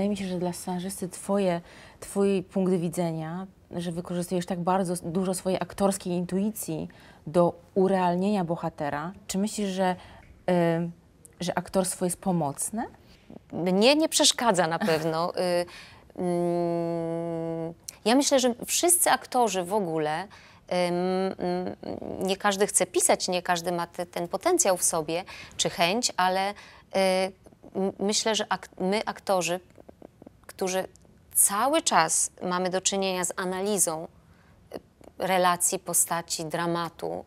wydaje mi się, że dla scenarzysty twoje, twój punkt widzenia, że wykorzystujesz tak bardzo dużo swojej aktorskiej intuicji do urealnienia bohatera, czy myślisz, że, y, że aktorstwo jest pomocne? Mnie nie przeszkadza na pewno. y, y, ja myślę, że wszyscy aktorzy w ogóle mm, nie każdy chce pisać, nie każdy ma te, ten potencjał w sobie czy chęć, ale y, myślę, że ak my, aktorzy, którzy cały czas mamy do czynienia z analizą y, relacji, postaci, dramatu,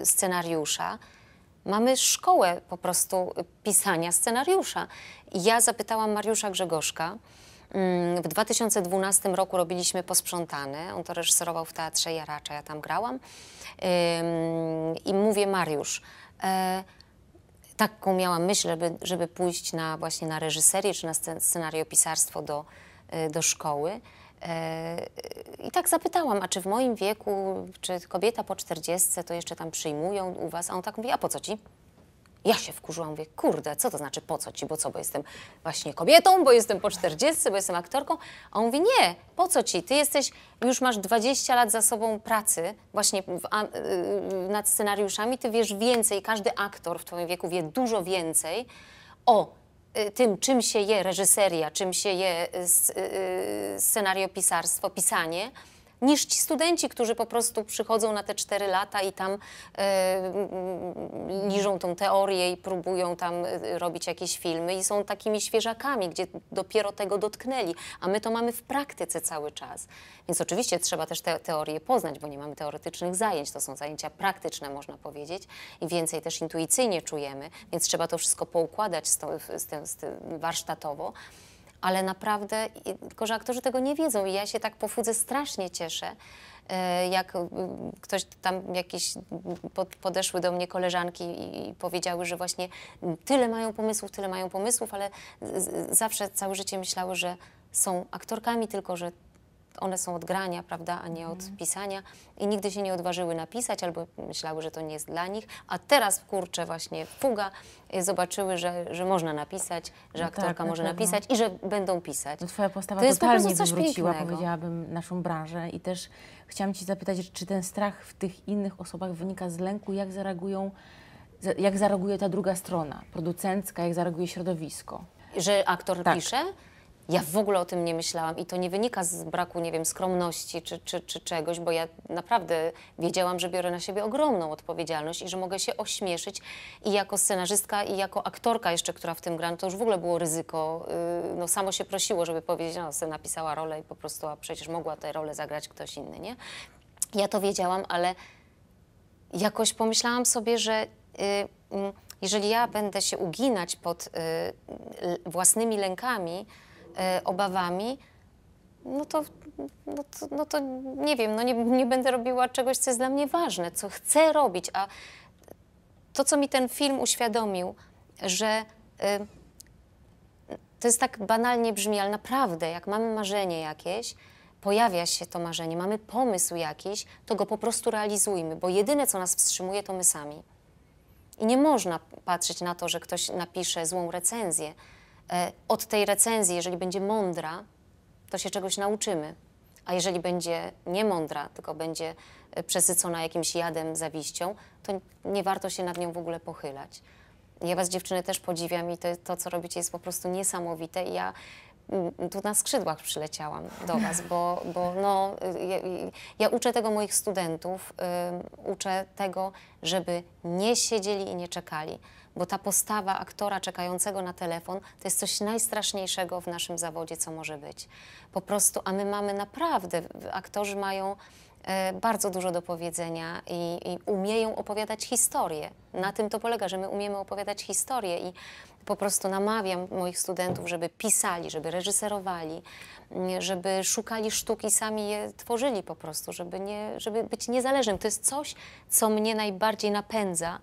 y, scenariusza, mamy szkołę po prostu pisania scenariusza. Ja zapytałam Mariusza Grzegorzka, mm, w 2012 roku robiliśmy Posprzątane, on to reżyserował w Teatrze Jaracza, ja tam grałam i mówię Mariusz, e, taką miałam myśl, żeby, żeby pójść na, właśnie na reżyserię czy na scenariopisarstwo do, y, do szkoły. Y, I tak zapytałam, a czy w moim wieku, czy kobieta po czterdziestce, to jeszcze tam przyjmują u was? A on tak mówi, a po co ci? Ja się wkurzyłam, mówię, kurde, co to znaczy, po co ci, bo co, bo jestem właśnie kobietą, bo jestem po 40, bo jestem aktorką. A on mówi, nie, po co ci, ty jesteś, już masz 20 lat za sobą pracy właśnie w, a, y, y, nad scenariuszami, ty wiesz więcej, każdy aktor w twoim wieku wie dużo więcej o y, tym, czym się je reżyseria, czym się je scenariopisarstwo, pisanie, niż ci studenci, którzy po prostu przychodzą na te cztery lata i tam yy, liżą tą teorię i próbują tam e, robić jakieś filmy i są takimi świeżakami, gdzie dopiero tego dotknęli, a my to mamy w praktyce cały czas. Więc oczywiście trzeba też te teorie poznać, bo nie mamy teoretycznych zajęć, to są zajęcia praktyczne, można powiedzieć, i więcej też intuicyjnie czujemy, więc trzeba to wszystko poukładać z, to, z, tym, z tym warsztatowo ale naprawdę, tylko że aktorzy tego nie wiedzą i ja się tak po fudze strasznie cieszę, e, jak ktoś tam jakieś podeszły do mnie koleżanki i powiedziały, że właśnie tyle mają pomysłów, tyle mają pomysłów, ale zawsze całe życie myślały, że są aktorkami, tylko że one są od grania, prawda, a nie od mhm. pisania i nigdy się nie odważyły napisać albo myślały, że to nie jest dla nich, a teraz, kurczę, właśnie fuga, y, zobaczyły, że, że można napisać, że no aktorka tak, może na napisać i że będą pisać. No twoja postawa to jest totalnie po coś wywróciła, pięknego. powiedziałabym, naszą branżę i też chciałam ci zapytać, czy ten strach w tych innych osobach wynika z lęku, jak zareagują, jak zareaguje ta druga strona, producencka, jak zareaguje środowisko? Że aktor tak. pisze? Ja w ogóle o tym nie myślałam i to nie wynika z braku, nie wiem, skromności czy, czy, czy czegoś, bo ja naprawdę wiedziałam, że biorę na siebie ogromną odpowiedzialność i że mogę się ośmieszyć i jako scenarzystka i jako aktorka jeszcze, która w tym gra, no to już w ogóle było ryzyko. Y, no samo się prosiło, żeby powiedzieć, no se napisała rolę i po prostu, a przecież mogła tę rolę zagrać ktoś inny, nie? Ja to wiedziałam, ale jakoś pomyślałam sobie, że... Yy, jeżeli ja będę się uginać pod y, własnymi lękami, E, obawami, no to, no to, no to nie wiem, no nie, nie będę robiła czegoś, co jest dla mnie ważne, co chcę robić. A to, co mi ten film uświadomił, że y, to jest tak banalnie brzmi, ale naprawdę, jak mamy marzenie jakieś, pojawia się to marzenie, mamy pomysł jakiś, to go po prostu realizujmy, bo jedyne, co nas wstrzymuje, to my sami. I nie można patrzeć na to, że ktoś napisze złą recenzję, E, od tej recenzji, jeżeli będzie mądra, to się czegoś nauczymy. A jeżeli będzie niemądra, tylko będzie e, przesycona jakimś jadem, zawiścią, to nie warto się nad nią w ogóle pochylać. Ja was dziewczyny też podziwiam i to, to co robicie jest po prostu niesamowite. I ja Mm, tu na skrzydłach przyleciałam do Was, bo, bo no, y, ja, y, ja uczę tego moich studentów, uczę tego, żeby nie siedzieli i nie czekali, bo ta postawa aktora czekającego na telefon to jest coś najstraszniejszego w naszym zawodzie, co może być. Po prostu, a my mamy naprawdę, aktorzy mają E, bardzo dużo do powiedzenia i, i umieją opowiadać historię. Na tym to polega, że my umiemy opowiadać historię i po prostu namawiam moich studentów, żeby pisali, żeby reżyserowali, żeby szukali sztuki, sami je tworzyli po prostu, żeby, nie, żeby być niezależnym. To jest coś, co mnie najbardziej napędza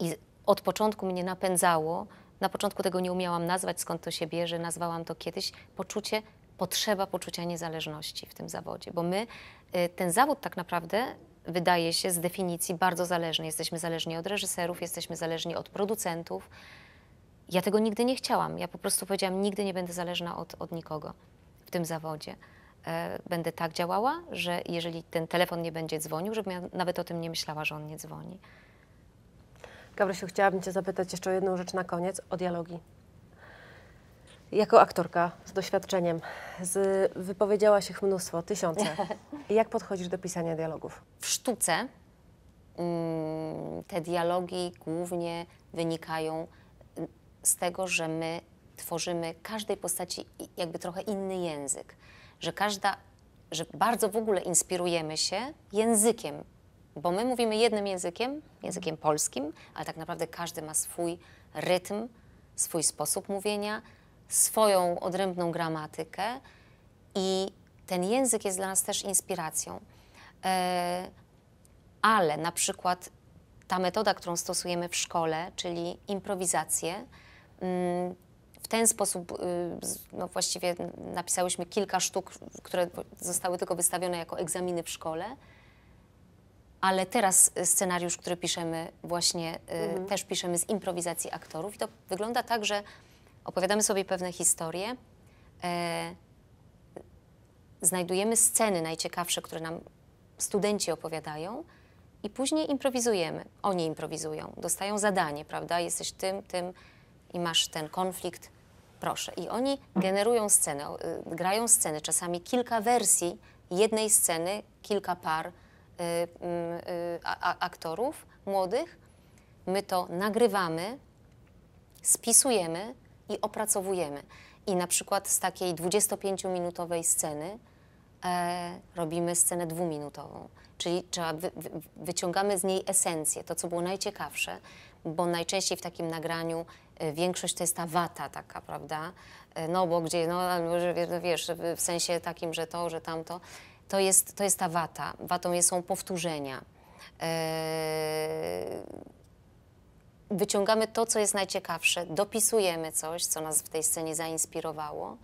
i od początku mnie napędzało. Na początku tego nie umiałam nazwać, skąd to się bierze, nazwałam to kiedyś poczucie, potrzeba poczucia niezależności w tym zawodzie, bo my Y, ten zawód tak naprawdę wydaje się z definicji bardzo zależny. Jesteśmy zależni od reżyserów, jesteśmy zależni od producentów. Ja tego nigdy nie chciałam. Ja po prostu powiedziałam, nigdy nie będę zależna od, od nikogo w tym zawodzie. Y, będę tak działała, że jeżeli ten telefon nie będzie dzwonił, żebym ja nawet o tym nie myślała, że on nie dzwoni. Gabrysiu, chciałabym Cię zapytać jeszcze o jedną rzecz na koniec, o dialogi. Jako aktorka z doświadczeniem z, wypowiedziała się ich mnóstwo, tysiące. Jak podchodzisz do pisania dialogów? W sztuce mm, te dialogi głównie wynikają mm, z tego, że my tworzymy każdej postaci jakby trochę inny język, że każda, że bardzo w ogóle inspirujemy się językiem, bo my mówimy jednym językiem, językiem polskim, ale tak naprawdę każdy ma swój rytm, swój sposób mówienia, swoją odrębną gramatykę i ten język jest dla nas też inspiracją. E, ale na przykład ta metoda, którą stosujemy w szkole, czyli improwizację, mm, w ten sposób y, no właściwie napisałyśmy kilka sztuk, które zostały tylko wystawione jako egzaminy w szkole. Ale teraz scenariusz, który piszemy właśnie, y, mhm. też piszemy z improwizacji aktorów. I to wygląda tak, że opowiadamy sobie pewne historie, e, znajdujemy sceny najciekawsze, które nam studenci opowiadają i później improwizujemy. Oni improwizują, dostają zadanie, prawda? Jesteś tym, tym i masz ten konflikt, proszę. I oni generują scenę, y, grają sceny, czasami kilka wersji jednej sceny, kilka par y, mm, y, aktorów młodych. My to nagrywamy, spisujemy, i opracowujemy. I na przykład z takiej 25-minutowej sceny e, robimy scenę dwuminutową, czyli trzeba wy, wy, wyciągamy z niej esencję, to co było najciekawsze, bo najczęściej w takim nagraniu e, większość to jest ta wata taka, prawda? E, no bo gdzie, no, no że, wiesz, w sensie takim, że to, że tamto. To jest, to jest ta wata. Watą są powtórzenia. E, wyciągamy to, co jest najciekawsze, dopisujemy coś, co nas w tej scenie zainspirowało.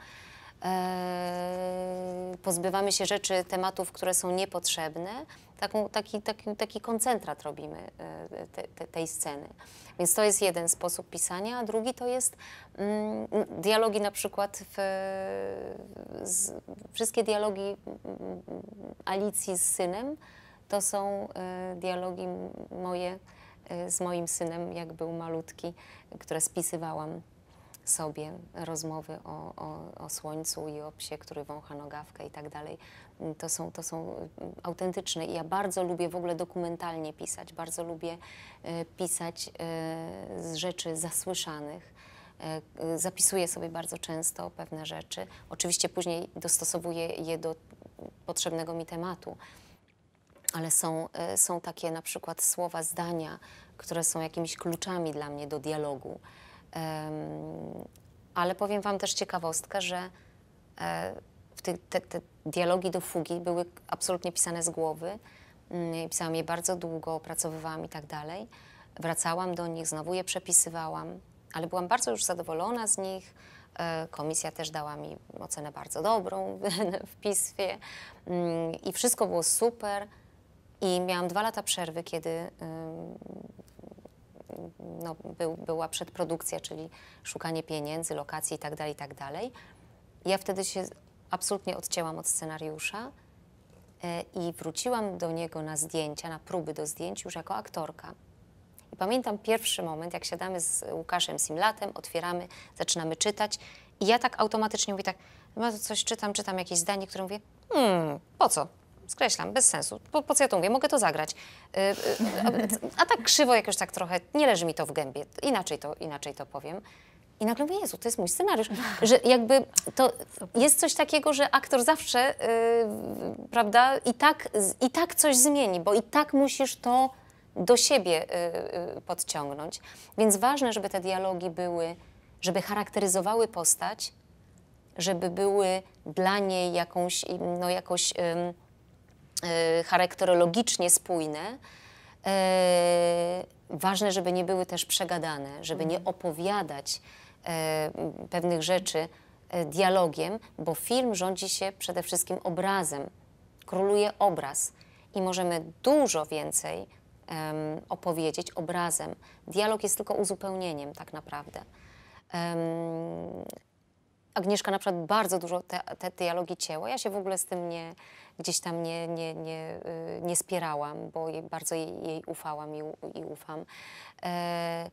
Eee, pozbywamy się rzeczy, tematów, które są niepotrzebne. Taką, taki, taki, taki koncentrat robimy e, te, te, tej sceny. Więc to jest jeden sposób pisania, a drugi to jest mm, dialogi na przykład, w, z, wszystkie dialogi mm, mm, Alicji z synem to są e, dialogi moje z moim synem, jak był malutki, które spisywałam sobie rozmowy o, o, o, słońcu i o psie, który wącha nogawkę i tak dalej. To są, to są mm, autentyczne i ja bardzo lubię w ogóle dokumentalnie pisać, bardzo lubię e, pisać e, z rzeczy zasłyszanych. E, zapisuję sobie bardzo często pewne rzeczy. Oczywiście później dostosowuję je do potrzebnego mi tematu ale są, e, są takie na przykład słowa, zdania, które są jakimiś kluczami dla mnie do dialogu. ale powiem Wam też ciekawostkę, że te, te, te, dialogi do fugi były absolutnie pisane z głowy. Mm, pisałam je bardzo długo, opracowywałam i tak dalej. Wracałam do nich, znowu je przepisywałam, ale byłam bardzo już zadowolona z nich. E, komisja też dała mi ocenę bardzo dobrą w pismie mm, i wszystko było super. I miałam dwa lata przerwy, kiedy no, był, była przedprodukcja, czyli szukanie pieniędzy, lokacji itd., tak itd. Tak ja wtedy się absolutnie odcięłam od scenariusza e, i wróciłam do niego na zdjęcia, na próby do zdjęć już jako aktorka. I pamiętam pierwszy moment, jak siadamy z Łukaszem Simlatem, otwieramy, zaczynamy czytać i ja tak automatycznie mówię tak, no coś czytam, czytam jakieś zdanie, które mówię, hmm, po co? skreślam, bez sensu. Po, po co ja to mówię? Mogę to zagrać. Y, y, a, tak krzywo jakoś tak trochę, nie leży mi to w gębie. Inaczej to, inaczej to powiem. I nagle mówię, Jezu, to jest mój scenariusz. Że jakby to jest coś takiego, że aktor zawsze, y, prawda, i tak, i tak coś zmieni, bo i tak musisz to do siebie podciągnąć. Więc ważne, żeby te dialogi były, żeby charakteryzowały postać, żeby były dla niej jakąś, no jakoś... Yy, Y, charakterologicznie spójne. Y, ważne, żeby nie były też przegadane, żeby nie mhm. opowiadać y, pewnych rzeczy dialogiem, bo film rządzi się przede wszystkim obrazem. Króluje obraz i możemy dużo więcej opowiedzieć obrazem. Dialog jest tylko uzupełnieniem, tak naprawdę. Agnieszka na przykład bardzo dużo te, te dialogi cięła. Ja się w ogóle z tym nie, gdzieś tam nie, nie, nie, y, nie spierałam, bo jej, bardzo jej, jej, ufałam i, i ufam. E,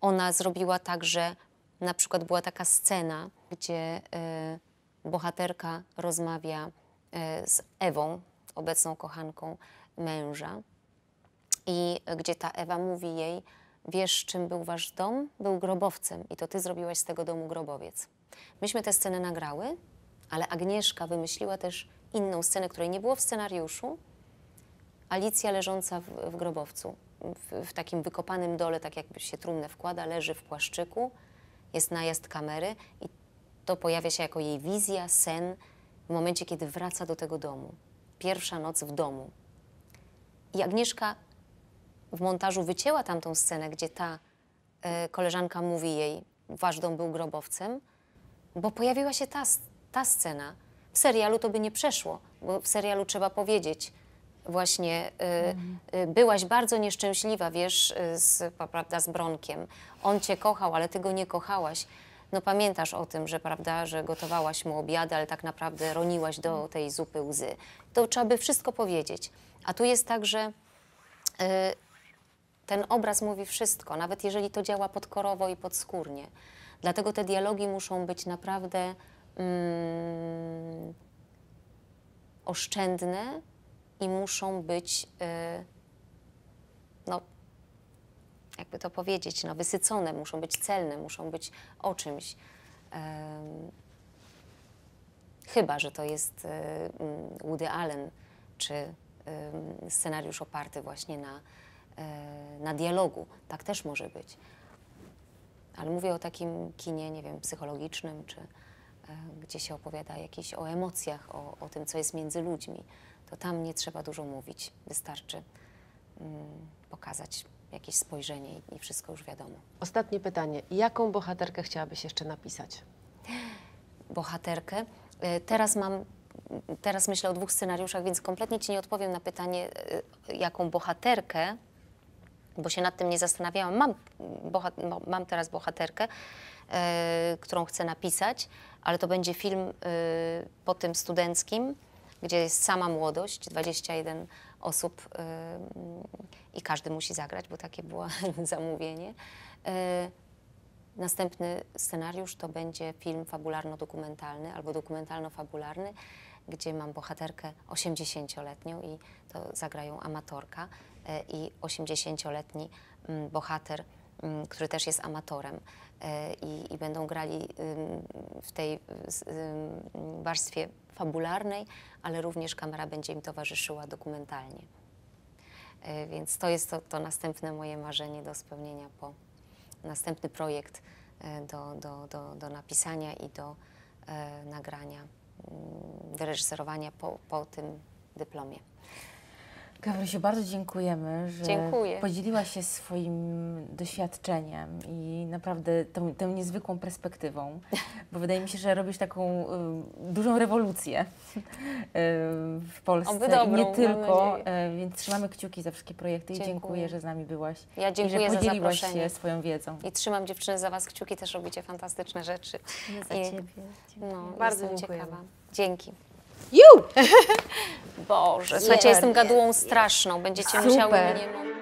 ona zrobiła tak, że na przykład była taka scena, gdzie e, bohaterka rozmawia e, z Ewą, obecną kochanką męża, i gdzie ta Ewa mówi jej, Wiesz, czym był wasz dom? Był grobowcem i to ty zrobiłaś z tego domu grobowiec. Myśmy tę scenę nagrały, ale Agnieszka wymyśliła też inną scenę, której nie było w scenariuszu. Alicja leżąca w, w grobowcu, w, w, takim wykopanym dole, tak jakby się trumnę wkłada, leży w płaszczyku, jest najazd kamery i to pojawia się jako jej wizja, sen w momencie, kiedy wraca do tego domu. Pierwsza noc w domu. I Agnieszka w montażu wycięła tamtą scenę, gdzie ta y, koleżanka mówi jej, wasz był grobowcem, bo pojawiła się ta, ta scena. W serialu to by nie przeszło, bo w serialu trzeba powiedzieć właśnie, y, y, byłaś bardzo nieszczęśliwa, wiesz, z, prawda, z Bronkiem. On cię kochał, ale ty go nie kochałaś. No pamiętasz o tym, że prawda, że gotowałaś mu obiady, ale tak naprawdę roniłaś do tej zupy łzy. To trzeba by wszystko powiedzieć. A tu jest tak, że ten obraz mówi wszystko, nawet jeżeli to działa podkorowo i podskórnie. Dlatego te dialogi muszą być naprawdę mm, oszczędne i muszą być, yy, no, jakby to powiedzieć, no, wysycone, muszą być celne, muszą być o czymś. Yy, chyba, że to jest yy, Woody Allen, czy scenariusz oparty właśnie na E, na dialogu. Tak też może być. Ale mówię o takim kinie, nie wiem, psychologicznym, czy e, gdzie się opowiada jakieś o emocjach, o, o tym, co jest między ludźmi. To tam nie trzeba dużo mówić. Wystarczy mm, pokazać jakieś spojrzenie i wszystko już wiadomo. Ostatnie pytanie. Jaką bohaterkę chciałabyś jeszcze napisać? Bohaterkę? E, teraz mam, teraz myślę o dwóch scenariuszach, więc kompletnie Ci nie odpowiem na pytanie, jaką bohaterkę bo się nad tym nie zastanawiałam. Mam, bohat, mam teraz bohaterkę, yy, którą chcę napisać, ale to będzie film yy, po tym studenckim, gdzie jest sama młodość, 21 osób yy, i każdy musi zagrać, bo takie było zamówienie. Następny scenariusz to będzie film fabularno-dokumentalny albo dokumentalno-fabularny gdzie mam bohaterkę 80-letnią i to zagrają amatorka e, i 80-letni mm, bohater, mm, który też jest amatorem. E, I, i będą grali w tej warstwie fabularnej, ale również kamera będzie im towarzyszyła dokumentalnie. E, więc to jest to, to następne moje marzenie do spełnienia po następny projekt do, do, do, do napisania i do e, nagrania wyreżyserowania mm, po, po tym dyplomie. Gabrysiu, bardzo dziękujemy, że Dziękuję. podzieliła się swoim doświadczeniem i naprawdę tą, tą niezwykłą perspektywą, bo wydaje mi się, że robisz taką y, dużą rewolucję y, w Polsce dobrą, i nie tylko, y, więc trzymamy kciuki za wszystkie projekty dziękuję. i dziękuję, że z nami byłaś. Ja dziękuję i że podzieliłaś za się swoją wiedzą. I trzymam dziewczyny za Was kciuki, też robicie fantastyczne rzeczy. Ja za I, Ciebie. No, dziękuję. No, bardzo ciekawa. Dzięki. You! Boże, słuchajcie, jestem gadułą straszną. Będziecie Super. musiały mnie...